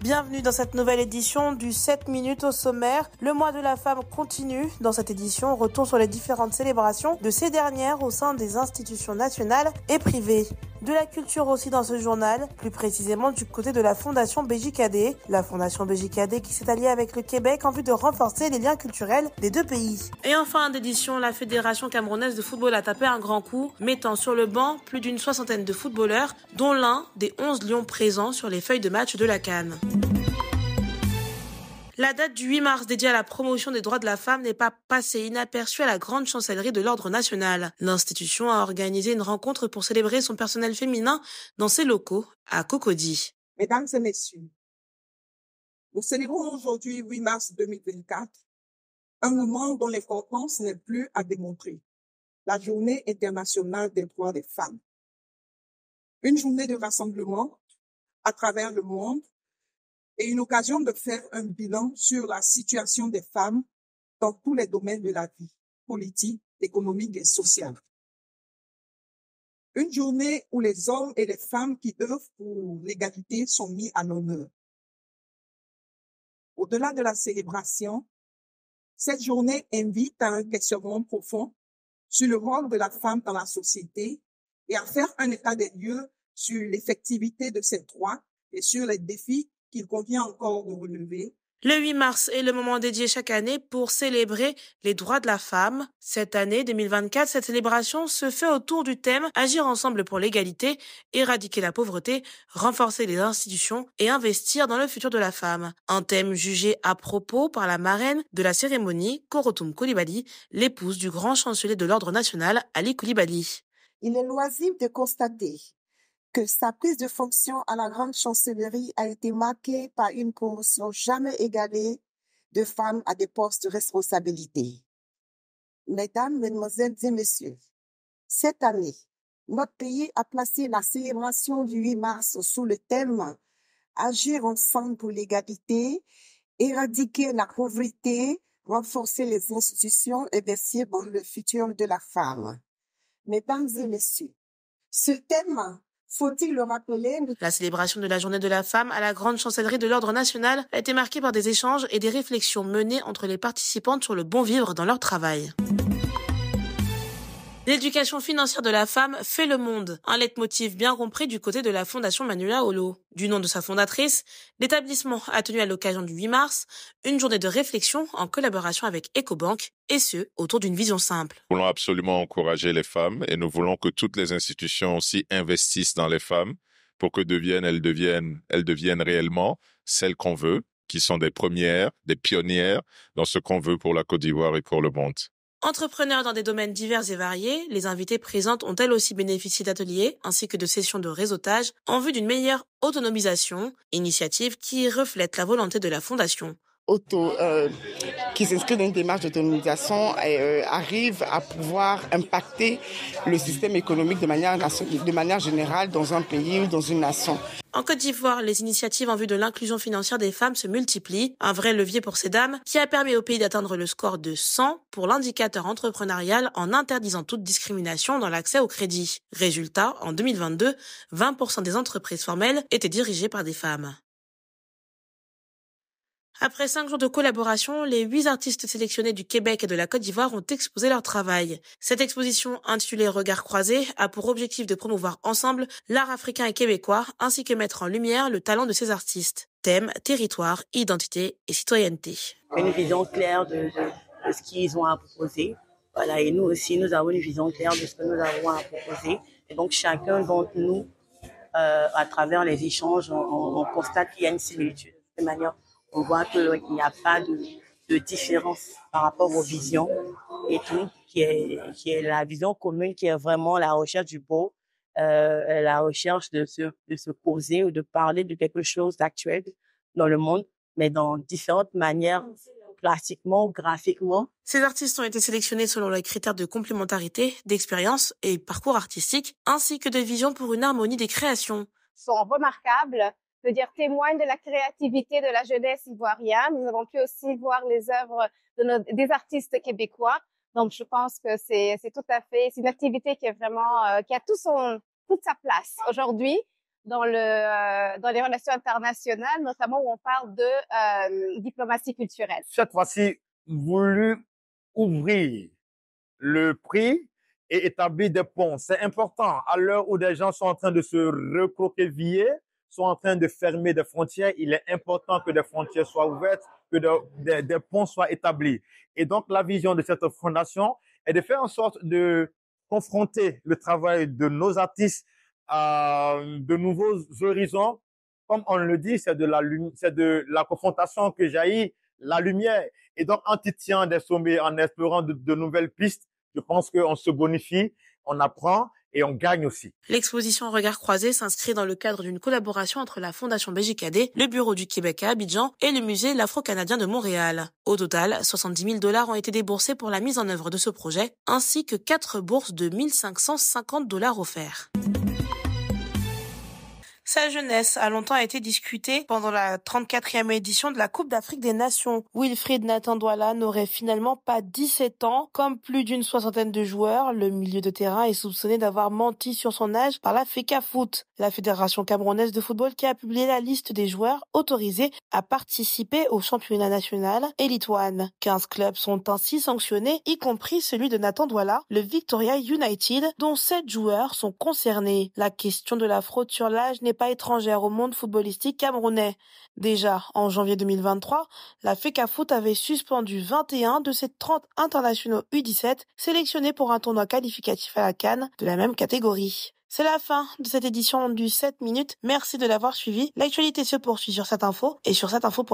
Bienvenue dans cette nouvelle édition du 7 minutes au sommaire. Le mois de la femme continue. Dans cette édition, retour sur les différentes célébrations de ces dernières au sein des institutions nationales et privées. De la culture aussi dans ce journal, plus précisément du côté de la Fondation BJKD. La Fondation BJKD qui s'est alliée avec le Québec en vue de renforcer les liens culturels des deux pays. Et en fin d'édition, la Fédération camerounaise de football a tapé un grand coup, mettant sur le banc plus d'une soixantaine de footballeurs, dont l'un des 11 lions présents sur les feuilles de match de la Cannes. La date du 8 mars dédiée à la promotion des droits de la femme n'est pas passée inaperçue à la grande chancellerie de l'ordre national. L'institution a organisé une rencontre pour célébrer son personnel féminin dans ses locaux à Cocody. Mesdames et messieurs, nous célébrons aujourd'hui 8 mars 2024, un moment dont l'importance n'est plus à démontrer, la journée internationale des droits des femmes. Une journée de rassemblement à travers le monde et une occasion de faire un bilan sur la situation des femmes dans tous les domaines de la vie, politique, économique et sociale. Une journée où les hommes et les femmes qui œuvrent pour l'égalité sont mis à l'honneur. Au-delà de la célébration, cette journée invite à un questionnement profond sur le rôle de la femme dans la société et à faire un état des lieux sur l'effectivité de ses droits et sur les défis convient encore Le 8 mars est le moment dédié chaque année pour célébrer les droits de la femme. Cette année 2024, cette célébration se fait autour du thème Agir ensemble pour l'égalité, éradiquer la pauvreté, renforcer les institutions et investir dans le futur de la femme. Un thème jugé à propos par la marraine de la cérémonie, Korotum Koulibaly, l'épouse du grand chancelier de l'ordre national, Ali Koulibaly. Il est loisible de constater que sa prise de fonction à la grande chancellerie a été marquée par une promotion jamais égalée de femmes à des postes de responsabilité. Mesdames, Mesdemoiselles et Messieurs, cette année, notre pays a placé la célébration du 8 mars sous le thème Agir ensemble pour l'égalité, éradiquer la pauvreté, renforcer les institutions et investir pour le futur de la femme. Mesdames et Messieurs, ce thème la célébration de la journée de la femme à la grande chancellerie de l'ordre national a été marquée par des échanges et des réflexions menées entre les participantes sur le bon vivre dans leur travail. L'éducation financière de la femme fait le monde, un leitmotiv bien compris du côté de la Fondation Manuela Olo. Du nom de sa fondatrice, l'établissement a tenu à l'occasion du 8 mars une journée de réflexion en collaboration avec EcoBank, et ce, autour d'une vision simple. Nous voulons absolument encourager les femmes et nous voulons que toutes les institutions aussi investissent dans les femmes pour que deviennent, elles deviennent, elles deviennent réellement celles qu'on veut, qui sont des premières, des pionnières dans ce qu'on veut pour la Côte d'Ivoire et pour le monde. Entrepreneurs dans des domaines divers et variés, les invités présentes ont elles aussi bénéficié d'ateliers ainsi que de sessions de réseautage en vue d'une meilleure autonomisation, initiative qui reflète la volonté de la Fondation auto, euh, qui s'inscrit dans une démarche d'autonomisation euh, arrive à pouvoir impacter le système économique de manière, de manière générale dans un pays ou dans une nation. En Côte d'Ivoire, les initiatives en vue de l'inclusion financière des femmes se multiplient, un vrai levier pour ces dames qui a permis au pays d'atteindre le score de 100 pour l'indicateur entrepreneurial en interdisant toute discrimination dans l'accès au crédit. Résultat, en 2022, 20% des entreprises formelles étaient dirigées par des femmes. Après cinq jours de collaboration, les huit artistes sélectionnés du Québec et de la Côte d'Ivoire ont exposé leur travail. Cette exposition, intitulée Regards croisés, a pour objectif de promouvoir ensemble l'art africain et québécois, ainsi que mettre en lumière le talent de ces artistes. Thèmes, territoire, identité et citoyenneté. Une vision claire de, ce qu'ils ont à proposer. Voilà, et nous aussi, nous avons une vision claire de ce que nous avons à proposer. Et donc, chacun d'entre nous, euh, à travers les échanges, on, on constate qu'il y a une similitude. De manière on voit qu'il n'y a pas de, de, différence par rapport aux visions et tout, qui est, qui est la vision commune, qui est vraiment la recherche du beau, euh, la recherche de se, de se poser ou de parler de quelque chose d'actuel dans le monde, mais dans différentes manières plastiquement, graphiquement. Ces artistes ont été sélectionnés selon les critères de complémentarité, d'expérience et parcours artistique, ainsi que de vision pour une harmonie des créations. sont remarquables je veux dire, témoigne de la créativité de la jeunesse ivoirienne. Nous avons pu aussi voir les œuvres de nos, des artistes québécois. Donc, je pense que c'est, c'est tout à fait, c'est une activité qui est vraiment, euh, qui a tout son, toute sa place aujourd'hui dans le, euh, dans les relations internationales, notamment où on parle de euh, diplomatie culturelle. Cette fois-ci, voulu ouvrir le prix et établir des ponts. C'est important à l'heure où des gens sont en train de se recroqueviller sont en train de fermer des frontières. Il est important que des frontières soient ouvertes, que des ponts soient établis. Et donc, la vision de cette fondation est de faire en sorte de confronter le travail de nos artistes à de nouveaux horizons. Comme on le dit, c'est de la, c'est de la confrontation que jaillit la lumière. Et donc, en titillant des sommets, en explorant de, de nouvelles pistes, je pense qu'on se bonifie, on apprend et on gagne aussi. L'exposition Regards croisés s'inscrit dans le cadre d'une collaboration entre la Fondation BJKD, le Bureau du Québec à Abidjan et le Musée L'Afro-Canadien de Montréal. Au total, 70 000 dollars ont été déboursés pour la mise en œuvre de ce projet, ainsi que quatre bourses de 1550 dollars offerts. Sa jeunesse a longtemps été discutée pendant la 34e édition de la Coupe d'Afrique des Nations. Wilfried Nathan Douala n'aurait finalement pas 17 ans. Comme plus d'une soixantaine de joueurs, le milieu de terrain est soupçonné d'avoir menti sur son âge par la FECA Foot, la Fédération camerounaise de football qui a publié la liste des joueurs autorisés à participer au championnat national et lituane. 15 clubs sont ainsi sanctionnés, y compris celui de Nathan Douala, le Victoria United, dont 7 joueurs sont concernés. La question de la fraude sur l'âge n'est pas étrangère au monde footballistique camerounais. Déjà, en janvier 2023, la FECAFOOT avait suspendu 21 de ses 30 internationaux U17 sélectionnés pour un tournoi qualificatif à la Cannes de la même catégorie. C'est la fin de cette édition du 7 minutes. Merci de l'avoir suivi. L'actualité se poursuit sur cette info et sur cette info.